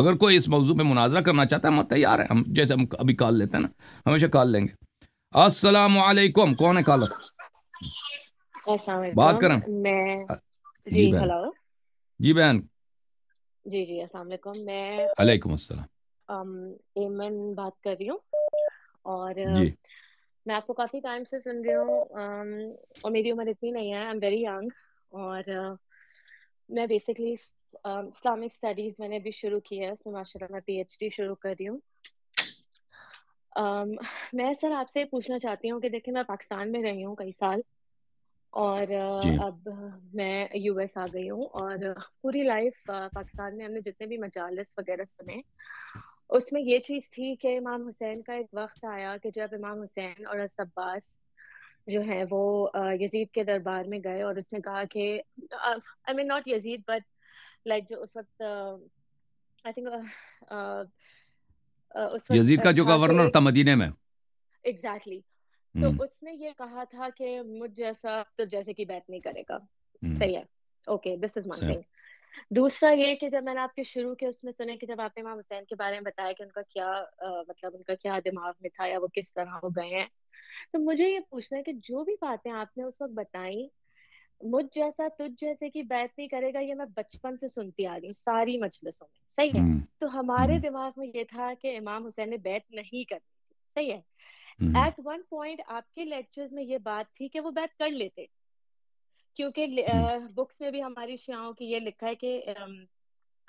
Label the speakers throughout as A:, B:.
A: अगर कोई इस मौजू पर मुनाजरा करना चाहता है हम तैयार हैं हम जैसे हम अभी कॉल लेते हैं ना हमेशा कॉल लेंगे असलम कौन है कॉलर
B: बात करें मैं
A: जी बहन जी बहन
B: जी जी अस्सलाम मैं
A: वालेकुम अस्सलाम
B: एमन बात कर रही हूँ और जी मैं आपको काफी टाइम से सुन रही हूँ और मेरी उम्र इतनी नहीं है आई एम वेरी यंग और मैं बेसिकली इस्लामिक स्टडीज मैंने भी शुरू की है उसमें माशा मैं डी शुरू कर रही हूँ um, मैं सर आपसे पूछना चाहती हूँ कि देखिए मैं पाकिस्तान में रही हूँ कई साल और uh, अब मैं यूएस आ गई हूँ और पूरी लाइफ uh, पाकिस्तान में हमने जितने भी मजालस वगैरह सुने उसमें ये चीज़ थी कि इमाम हुसैन का एक वक्त आया कि जब इमाम हुसैन और अब्बास जो है वो यजीद के दरबार में गए और उसने कहा कि आई मीन नॉट यजीद बट लाइक जो उस वक्त आई थिंक यजीद का जो गवर्नर था मदीने में एग्जैक्टली तो हम्म। उसने ये कहा था कि मुझ जैसा तो जैसे की बैत नहीं करेगा हम्म। सही है okay this is one thing दूसरा ये कि जब मैंने आपके शुरू के उसमें सुने कि जब आपने इमाम हुसैन के बारे में बताया कि उनका क्या आ, मतलब उनका क्या दिमाग में था या वो किस तरह हो गए हैं तो मुझे ये पूछना है कि जो भी बातें आपने उस वक्त बताई मुझ जैसा तुझ जैसे की बैत नहीं करेगा ये मैं बचपन से सुनती आ रही हूँ सारी मजलिसों में सही है हम्म, तो हमारे हम्म। दिमाग में ये था कि इमाम हुसैन ने बैत नहीं करनी थी सही है एट वन पॉइंट आपके लेक्चर्स में ये बात थी कि वो बैत कर लेते क्योंकि बुक्स हम्म। में भी हमारी शियाओं की ये लिखा है कि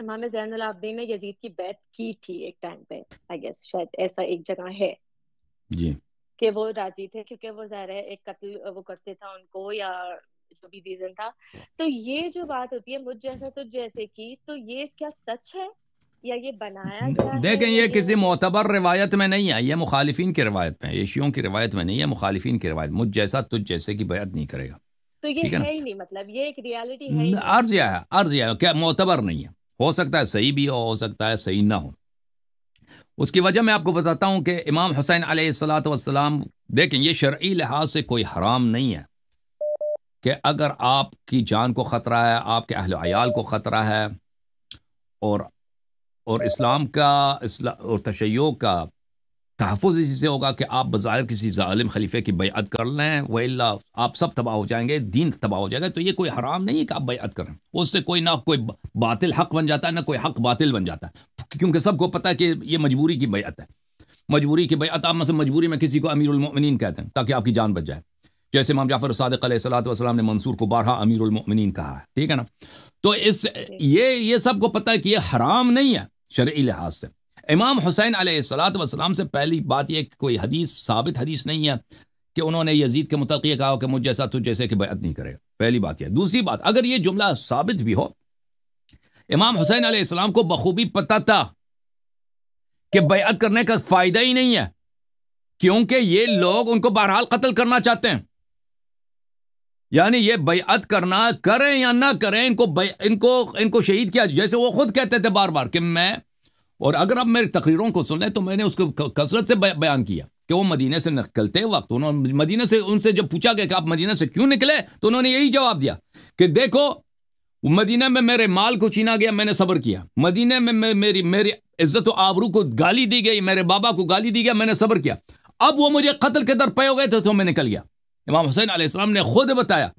B: इमाम जैन अलाब्दीन ने यजीद की बैत की थी एक टाइम पे आई गेस शायद ऐसा एक जगह है जी कि वो राजी थे क्योंकि वो जाहिर है एक कत्ल वो करते था उनको या जो भी रीजन था तो ये जो बात होती है मुझ जैसा तो जैसे की तो ये क्या सच है या ये बनाया देखें
A: ये किसी मोतबर रिवायत में नहीं है ये मुखालिफिन की रिवायत में एशियों की रिवायत में नहीं है मुखालिफिन की रिवायत मुझ जैसा तुझ तो जैसे की बयात नहीं करेगा
B: तो ये है ही नहीं मतलब ये एक रियलिटी है अर्ज
A: है अर्ज है क्या मोतबर नहीं है हो सकता है सही भी हो, हो सकता है सही ना हो उसकी वजह मैं आपको बताता हूँ कि इमाम हुसैन सलाम देखें ये शर्य लिहाज से कोई हराम नहीं है कि अगर आपकी जान को ख़तरा है आपके अहल आयाल को ख़तरा है और और इस्लाम का इस्ला, और तशैयों का तहफ़ इसी से होगा कि आप बाज़ाहिर किसी ालिम खलीफे की बैत कर लें वही आप सब तबाह हो जाएंगे दीन तबाह हो जाएगा तो ये कोई हराम नहीं है कि आप बैत करें उससे कोई ना कोई बातिल हक बन जाता है ना कोई हक बातिल बन जाता है क्योंकि सबको पता है कि ये मजबूरी की बेत है मजबूरी की बेत आप मतलब मजबूरी में किसी को अमीरमिन कहते हैं ताकि आपकी जान बच जाए जैसे इमाम जाफर सदक सलाम ने मंसूर को बारहा अमीरमिन कहा है ठीक है ना तो इस ये ये सबको पता है कि ये हराम नहीं है शर् लिहाज से इमाम हुसैन सलाम से पहली बात यह कोई हदीस साबित हदीस नहीं है कि उन्होंने यजीद के मुतक़ कहा कि मुझ जैसा तुझ जैसे कि बेत नहीं करेगा पहली बात यह दूसरी बात अगर ये जुमला साबित भी हो इमाम हुसैन आसमाम को बखूबी पता था कि बैत करने का फायदा ही नहीं है क्योंकि ये लोग उनको बहरहाल कत्ल करना चाहते हैं यानी ये बैत करना करें या ना करें इनको इनको इनको शहीद किया जैसे वो खुद कहते थे बार बार कि मैं और अगर आप मेरी तकरीरों को सुन लें तो मैंने उसको कसरत से बयान किया कि वो मदीने से निकलते वक्त उन्होंने मदीने से उनसे जब पूछा गया कि आप मदीने से क्यों निकले तो उन्होंने यही जवाब दिया कि देखो मदीना में मेरे माल को छीना गया मैंने सबर किया मदीना में मेरी मेरी इज्जत आबरू को गाली दी गई मेरे बाबा को गाली दी गया मैंने सबर किया अब वो मुझे कत्ल के दर पे हो गए थे तो मैं निकल गया इमाम हुसैन आसमाम ने खुद बताया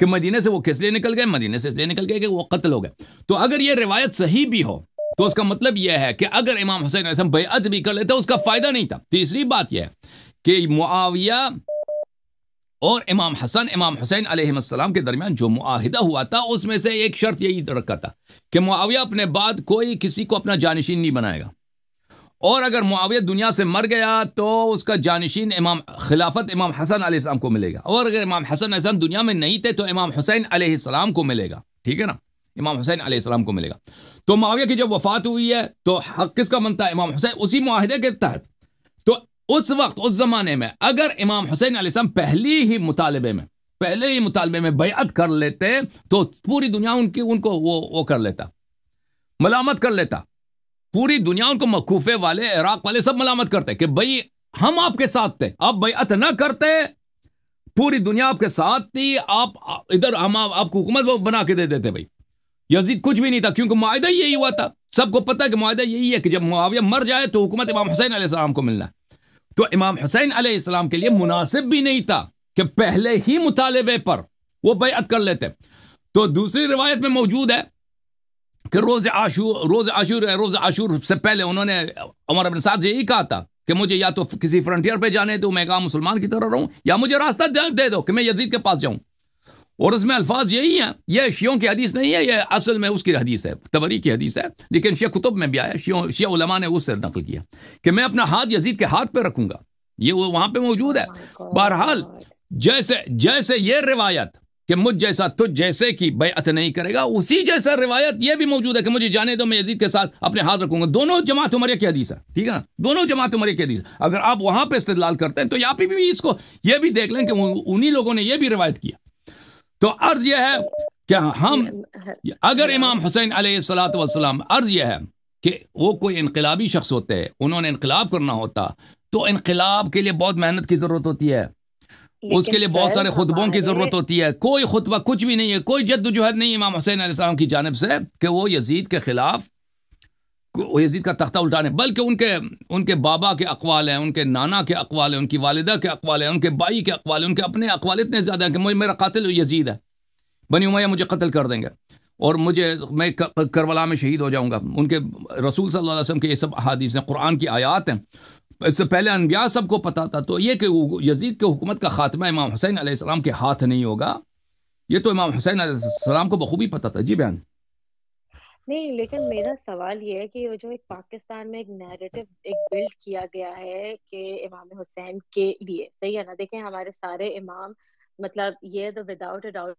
A: कि मदीने से वो किस लिए निकल गए मदीने से इसलिए निकल गए कि वो कत्ल हो गए तो अगर ये रिवायत सही भी हो तो उसका मतलब यह है कि अगर इमाम हुसैन बेअत भी कर लेते उसका फायदा नहीं था तीसरी बात यह है कि मुआविया और इमाम हसन इमाम हुसैन अलैहिस्सलाम के दरमियान जो मुआहदा हुआ था उसमें से एक शर्त यही रखा था कि मुआविया अपने बाद कोई किसी को अपना जानशीन नहीं बनाएगा और अगर मुआविया दुनिया से मर गया तो उसका जानशीन इमाम खिलाफत इमाम हसन आसमाम को मिलेगा और अगर इमाम हसन हसन दुनिया में नहीं थे तो इमाम हुसैन आसमाम को मिलेगा ठीक है ना इमाम हुसैन आसमाम को मिलेगा तो मुआविया की जब वफात हुई है तो हक किसका बनता है इमाम हुसैन उसी माहदे के तहत उस वक्त उस जमाने में अगर इमाम हुसैन अलीसम पहली ही मुतालबे में पहले ही मुतालबे में बेअत कर लेते तो पूरी दुनिया उनकी उनको वो वो कर लेता मलामत कर लेता पूरी दुनिया उनको मकूफे वाले इराक वाले सब मलामत करते कि भाई हम आपके साथ थे आप बैत ना करते पूरी दुनिया आपके साथ थी आप इधर हम आपको हुकूमत बना के दे देते भाई यजीद कुछ भी नहीं था क्योंकि माहा यही हुआ था सबको पता है कि माहा यही है कि जब मुआविया मर जाए तो हुकूमत इमाम हुसैन आसमाम को मिलना तो इमाम हुसैन आसमाम के लिए मुनासिब भी नहीं था कि पहले ही मुतालबे पर वो बैत कर लेते तो दूसरी रिवायत में मौजूद है कि रोज़ आशूर रोज़ आशूर रोज़ आशूर से पहले उन्होंने उमर अपने साथ यही कहा था कि मुझे या तो किसी फ्रंटियर पर जाने दो मैं कहा मुसलमान की तरह रहूं या मुझे रास्ता दे दो कि मैं यजीद के पास जाऊं और उसमें अल्फाज यही हैं यह शियों की हदीस नहीं है यह असल में उसकी हदीस है तबरी की हदीस है लेकिन शेख कुतुब में भी आया शियों शिया उलमा ने उससे नकल किया कि मैं अपना हाथ यजीद के हाथ पर रखूंगा ये वो वहां पर मौजूद है oh बहरहाल जैसे जैसे ये रिवायत कि मुझ जैसा तुझ जैसे की बेअत नहीं करेगा उसी जैसा रिवायत यह भी मौजूद है कि मुझे जाने दो मैं यजीद के साथ अपने हाथ रखूंगा दोनों जमात उमर की हदीस है ठीक है ना दोनों जमात उमर की हदीस अगर आप वहां पर इस्तेदलाल करते हैं तो यहाँ पे भी इसको यह भी देख लें कि उन्हीं लोगों ने यह भी रिवायत किया तो अर्ज यह है कि हम अगर इमाम हुसैन सलाम अर्ज यह है कि वो कोई इनकलाबी शख्स होते हैं उन्होंने इनकलाब करना होता तो इनकलाब के लिए बहुत मेहनत की ज़रूरत होती है
B: उसके लिए बहुत सारे खुतबों की ज़रूरत होती
A: है कोई खुतबा कुछ भी नहीं है कोई जद्दोजहद नहीं इमाम हुसैन सलाम की जानब से कि वो यजीद के ख़िलाफ़ यजीद का तख्ता उल्टाने बल्कि उनके उनके बाबा के अकवाल हैं उनके नाना के अकवाल हैं उनकी वालदा के अकवाल हैं उनके भाई के अकवाल हैं उनके अपने अकवाल इतने ज़्यादा हैं कि मुझे मेरा कतल यजीद है बनी उमैया मुझे कत्ल कर देंगे और मुझे मैं करबला में शहीद हो जाऊँगा उनके रसूल सल्लल्लाहु अलैहि वसल्लम के ये सब अदीस हैं कुरान की आयात हैं इससे पहले अनबिया सबको पता था तो ये कि यजीद के हुकूमत का खात्मा इमाम हुसैन आसमाम के हाथ नहीं होगा ये तो इमाम हुसैन आसमाम को बखूबी पता था जी बयान
B: नहीं लेकिन मेरा सवाल ये है कि वो जो एक पाकिस्तान में एक नैरेटिव एक बिल्ड किया गया है कि इमाम हुसैन के लिए सही है ना देखें हमारे सारे इमाम मतलब ये तो विदाउट अ डाउट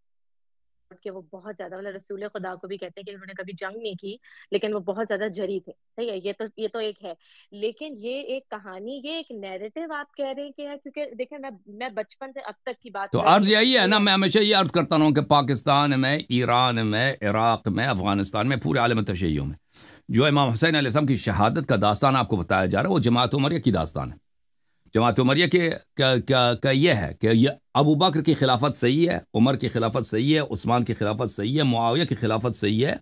B: कि वो बहुत ज्यादा मतलब रसूल खुदा को भी कहते हैं कि उन्होंने कभी जंग नहीं की लेकिन वो बहुत ज्यादा जरी थे सही है ये तो ये तो एक है लेकिन ये एक कहानी ये एक नैरेटिव आप कह रहे हैं कि है क्योंकि देखिए मैं मैं बचपन से अब तक की बात तो अर्ज यही
A: है ना मैं हमेशा ये अर्ज करता रहा कि पाकिस्तान में ईरान में इराक में अफगानिस्तान में पूरे आलम तशैयों में जो इमाम हुसैन आलम की शहादत का दास्तान आपको बताया जा रहा है वो जमात उमरिया की दास्तान है जमात उमरिया के का, का, है कि यह अबू बकर की खिलाफत सही है उमर की खिलाफत सही है उस्मान की खिलाफत सही है मुआविया की खिलाफत सही है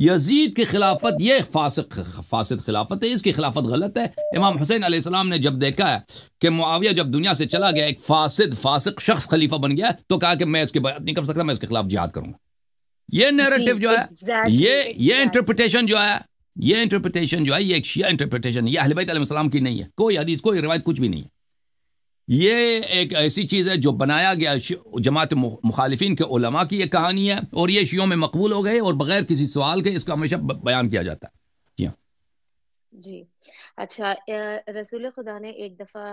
A: यजीद की खिलाफत यह फासिक फासद खिलाफत है इसकी खिलाफत गलत है इमाम हुसैन आसमाम ने जब देखा है कि मुआविया जब दुनिया से चला गया एक फासद फासक शख्स खलीफा बन गया तो कहा कि मैं इसके बात नहीं कर सकता मैं इसके खिलाफ जिहाद करूँगा ये नैरेटिव जो है ये ये इंटरप्रटेशन जो है ये इंटरप्रिटेशन जो है ये एक शिया इंटरप्रिटेशन है ये अहलबैत की नहीं है कोई हदीस कोई रिवायत कुछ भी नहीं है ये एक ऐसी चीज़ है जो बनाया गया जमात मुखालफी के उलमा की एक कहानी है और ये शियों में मकबूल हो गए और बगैर किसी सवाल के इसका हमेशा बयान किया जाता है जी हाँ।
B: अच्छा रसूल खुदा ने एक दफा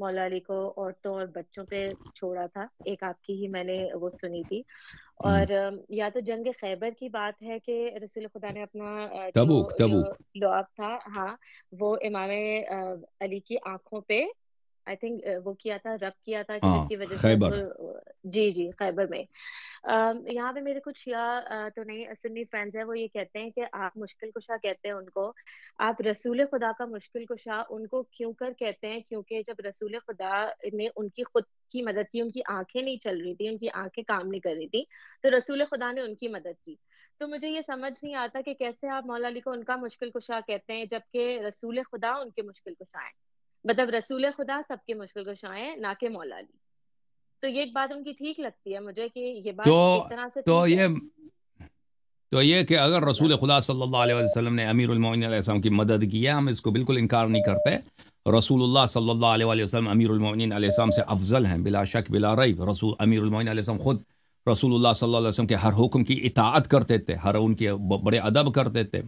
B: मौला अली को औरतों और बच्चों पे छोड़ा था एक आपकी ही मैंने वो सुनी थी और या तो जंग खैबर की बात है कि रसूल खुदा ने अपना तबुक तबुक था हाँ वो इमाम अली की आंखों पे आई थिंक वो किया था रब किया था हाँ, जिसकी वजह से जी जी खैबर में uh, यहाँ पे मेरे कुछ या तो नहीं सुन्नी फ्रेंड्स हैं वो ये कहते हैं कि आप मुश्किल कुशा कहते हैं उनको आप रसूल खुदा का मुश्किल कुशा उनको क्यों कर कहते हैं क्योंकि जब रसूल खुदा ने उनकी खुद की मदद की उनकी आंखें नहीं चल रही थी उनकी आंखें काम नहीं कर रही थी तो रसूल खुदा ने उनकी मदद की तो मुझे ये समझ नहीं आता कि कैसे आप मौला अली को उनका मुश्किल कुशा कहते हैं जबकि रसूल खुदा उनके मुश्किल कुशा है मतलब रसूल खुदा सबके मुश्किल को शाये ना के मौला अली तो ये एक बात उनकी ठीक लगती है मुझे कि ये बात तो, तरह से तो ये
A: तो ये कि अगर रसूल खुदा सल्लल्लाहु अलैहि वसल्लम ने अमीर उलमिन की मदद की है हम इसको बिल्कुल इनकार नहीं करते रसूलुल्लाह सल्लल्लाहु अलैहि वसल्लम अमीर उलमिन से अफजल हैं बिला शक बिला रईब रसूल अमीर उलमिन खुद रसूलुल्लाह सल्लल्लाहु अलैहि वसल्लम के हर हुक्म की इतात करते थे हर उनके बड़े अदब करते थे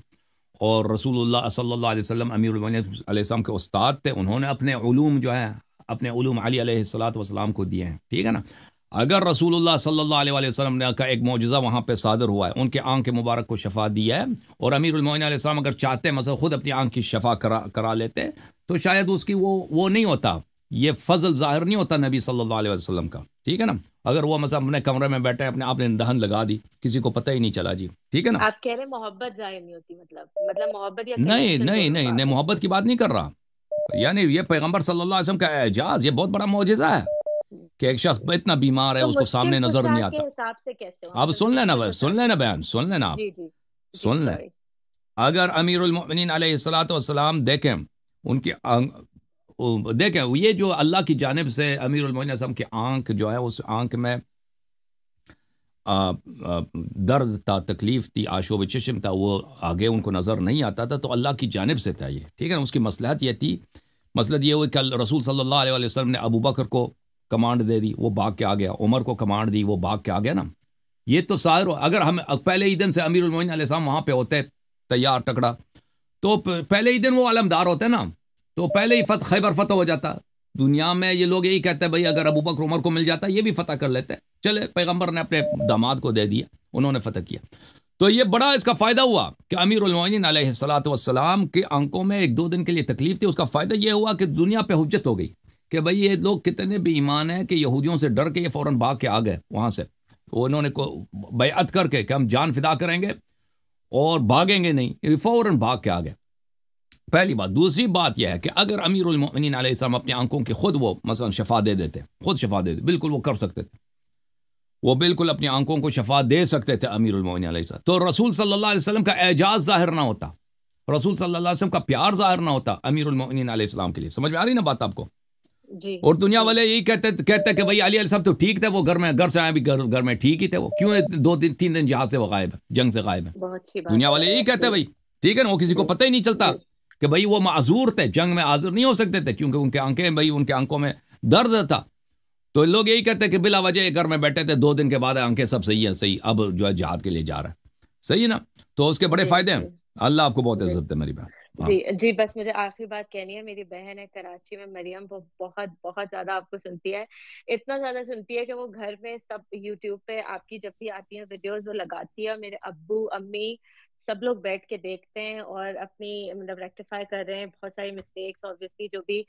A: और रसूल सल्लल्लाहु अमीर वसल्लम के उस्ताद थे उन्होंने अपने ूम जो है अपने ूम अली सलात वसलाम को दिए हैं ठीक है ना अगर रसूल सल्लाम ने का एक मौजज़ा वहाँ पर सादर हुआ है उनके आंख के मुबारक को शफा दिया है और अमीरमिन अगर चाहते मसल ख़ुद अपनी आंख की शफा करा करा लेते तो शायद उसकी वो वो नहीं होता ये फजल ज़ाहिर नहीं होता नबी सल्लल्लाहु अलैहि वसल्लम का ठीक है ना अगर वो मतलब अपने कमरे में बैठे अपने आपने दहन लगा दी किसी को पता ही नहीं चला जी ठीक है ना आप
B: कह रहे मोहब्बत जाहिर नहीं होती मतलब मतलब मोहब्बत या नहीं
A: नहीं नहीं नहीं मोहब्बत की बात नहीं कर रहा यानी ये पैगम्बर सल्लाम का एजाज ये बहुत बड़ा मुआजा है कि एक शख्स इतना बीमार है तो उसको सामने नजर नहीं
B: आता अब
A: तो सुन लेना भाई सुन लेना बयान सुन लेना आप सुन लें अगर अमीर उमिन सलाम देखें उनकी देखें ये जो अल्लाह की जानब से अमीर असम की आंख जो है उस आंख में आ, आ, दर्द था तकलीफ़ थी आशोब चशम था वो आगे उनको नज़र नहीं आता था तो अल्लाह की जानब से था ये ठीक है ना उसकी मसलहत यह थी मसलत ये हुई कि रसूल सल्ला वसलम ने अबू बकर को कमांड दे दी वो भाग के आ गया उमर को कमांड दी वो भाग के आ गया ना ये तो शायर अगर हम पहले ही दिन से अमीर साहब वहाँ पर होते तैयार टकड़ा तो पहले ही दिन वो अलमदार होते ना तो पहले ही फत खैबर फतह हो जाता दुनिया में ये लोग यही कहते हैं भाई अगर अबू बकर उमर को मिल जाता ये भी फतह कर लेते चले पैगम्बर ने अपने दामाद को दे दिया उन्होंने फतह किया तो ये बड़ा इसका फ़ायदा हुआ कि अमीर उलमिन सलाम के आंकों में एक दो दिन के लिए तकलीफ थी उसका फ़ायदा यह हुआ कि दुनिया पे हुज्जत हो गई कि भाई ये लोग कितने भी ईमान हैं कि यहूदियों से डर के ये फ़ौरन भाग के आ गए वहाँ से तो उन्होंने को बैत करके कि हम जान फिदा करेंगे और भागेंगे नहीं फ़ौरन भाग के आ गए पहली बात दूसरी बात यह है कि अगर अमीर उलमिन अपनी आंखों की खुद वो मसलन शफा दे देते खुद शफा दे देते बिल्कुल वो कर सकते थे वो बिल्कुल अपनी आंखों को शफा दे सकते थे अमीर उलमिन तो रसूल सल्लल्लाहु अलैहि वसल्लम का एजाज जाहिर ना होता रसूल सल्लल्लाहु अलैहि वसल्लम का प्यार जाहिर ना होता अमीर उलमिन के लिए समझ में आ रही ना बात आपको जी और दुनिया वाले यही कहते कहते कि भाई अली साहब तो ठीक थे वो घर में घर से आए भी घर घर में ठीक ही थे वो क्यों दो दिन तीन दिन जहाज से वो गायब है जंग से गायब है दुनिया वाले यही कहते भाई ठीक है ना वो किसी को पता ही नहीं चलता कि भाई वो माजूर थे जंग में हाजिर नहीं हो सकते थे क्योंकि उनके आंखें भाई उनके आंखों में दर्द था तो लोग यही कहते हैं कि बिला वजह घर में बैठे थे दो दिन के बाद आंखें सब सही है सही अब जो है जहाद के लिए जा रहा है सही है ना तो उसके बड़े फायदे हैं अल्लाह आपको बहुत इज्जत है मेरी बहन
B: हाँ। जी जी बस मुझे आखिरी बात कहनी है मेरी बहन है कराची में मरियम वो बहुत बहुत ज्यादा आपको सुनती है इतना ज्यादा सुनती है कि वो घर में सब यूट्यूब पे आपकी जब भी आती है वीडियोस वो लगाती है मेरे अब्बू अम्मी सब लोग बैठ के देखते हैं और अपनी मतलब रेक्टिफाई कर रहे हैं बहुत सारी मिस्टेक्स ऑब्वियसली जो भी